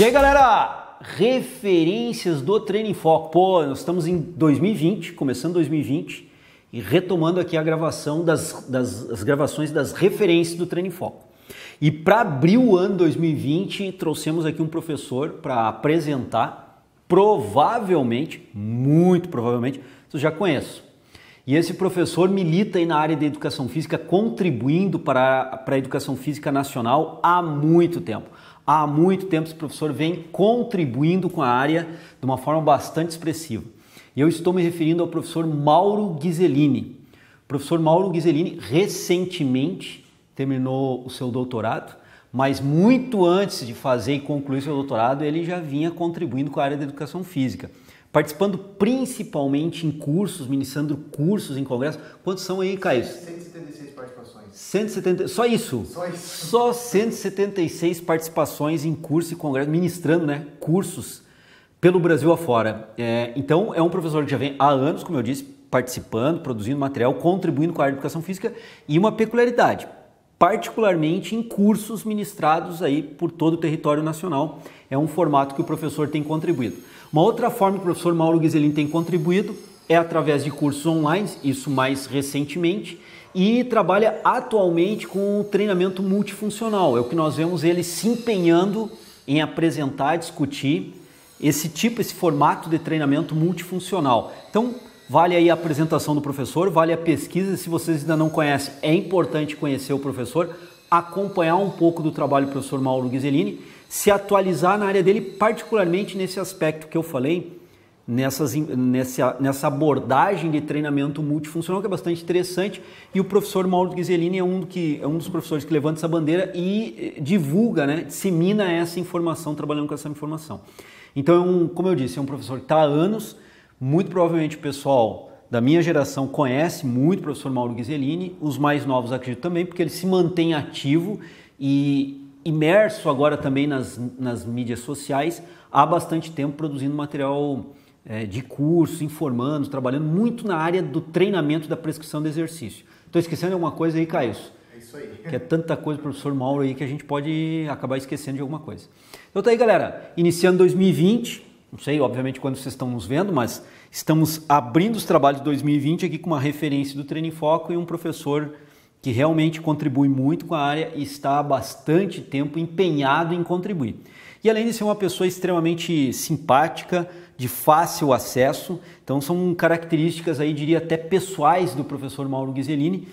E aí, galera? Referências do Treino em Foco. Pô, nós estamos em 2020, começando 2020 e retomando aqui a gravação das, das as gravações das referências do Treino em Foco. E para abrir o ano 2020, trouxemos aqui um professor para apresentar, provavelmente, muito provavelmente, você já conhece. E esse professor milita aí na área da educação física, contribuindo para, para a educação física nacional há muito tempo há muito tempo esse professor vem contribuindo com a área de uma forma bastante expressiva. E eu estou me referindo ao professor Mauro Ghiselini. O professor Mauro Ghiselini recentemente terminou o seu doutorado, mas muito antes de fazer e concluir seu doutorado, ele já vinha contribuindo com a área da educação física, participando principalmente em cursos, ministrando cursos em congressos. Quantos são aí, Caio? 170, só isso. Só isso. Só 176 participações em curso e congresso, ministrando, né? Cursos pelo Brasil afora. É, então, é um professor que já vem há anos, como eu disse, participando, produzindo material, contribuindo com a área de educação física e uma peculiaridade, particularmente em cursos ministrados aí por todo o território nacional. É um formato que o professor tem contribuído. Uma outra forma que o professor Mauro Guizelin tem contribuído é através de cursos online, isso mais recentemente, e trabalha atualmente com o treinamento multifuncional. É o que nós vemos ele se empenhando em apresentar, discutir esse tipo, esse formato de treinamento multifuncional. Então, vale aí a apresentação do professor, vale a pesquisa. Se vocês ainda não conhecem, é importante conhecer o professor, acompanhar um pouco do trabalho do professor Mauro Ghiselini, se atualizar na área dele, particularmente nesse aspecto que eu falei, nessas, nessa, nessa abordagem de treinamento multifuncional, que é bastante interessante. E o professor Mauro Ghiselini é um, que, é um dos professores que levanta essa bandeira e eh, divulga, né, dissemina essa informação, trabalhando com essa informação. Então, é um, como eu disse, é um professor que está há anos, muito provavelmente o pessoal da minha geração conhece muito o professor Mauro Ghiselini, os mais novos acredito também, porque ele se mantém ativo e imerso agora também nas, nas mídias sociais há bastante tempo produzindo material é, de curso, informando, trabalhando muito na área do treinamento da prescrição do exercício. Estou esquecendo alguma coisa aí, Caio? É isso aí. Que é tanta coisa, professor Mauro, aí que a gente pode acabar esquecendo de alguma coisa. Então tá aí, galera. Iniciando 2020, não sei, obviamente, quando vocês estão nos vendo, mas estamos abrindo os trabalhos de 2020 aqui com uma referência do Treino em Foco e um professor que realmente contribui muito com a área e está há bastante tempo empenhado em contribuir. E além de ser uma pessoa extremamente simpática, de fácil acesso, então são características aí, diria até pessoais do professor Mauro Ghiselini,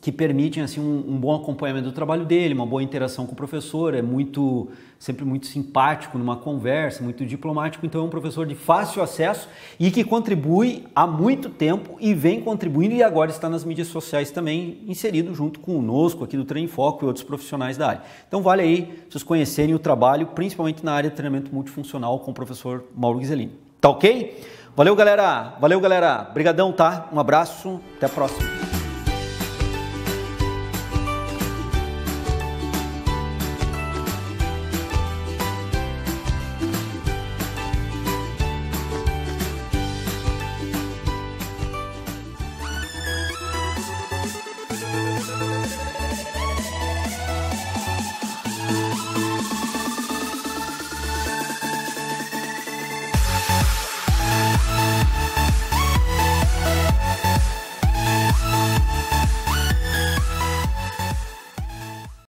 que permitem assim um, um, bom acompanhamento do trabalho dele, uma boa interação com o professor, é muito sempre muito simpático numa conversa, muito diplomático, então é um professor de fácil acesso e que contribui há muito tempo e vem contribuindo e agora está nas mídias sociais também inserido junto conosco aqui do Treino Foco e outros profissionais da área. Então vale aí vocês conhecerem o trabalho, principalmente na área de treinamento multifuncional com o professor Mauro Giselini. Tá OK? Valeu, galera. Valeu, galera. Obrigadão, tá? Um abraço. Até a próxima.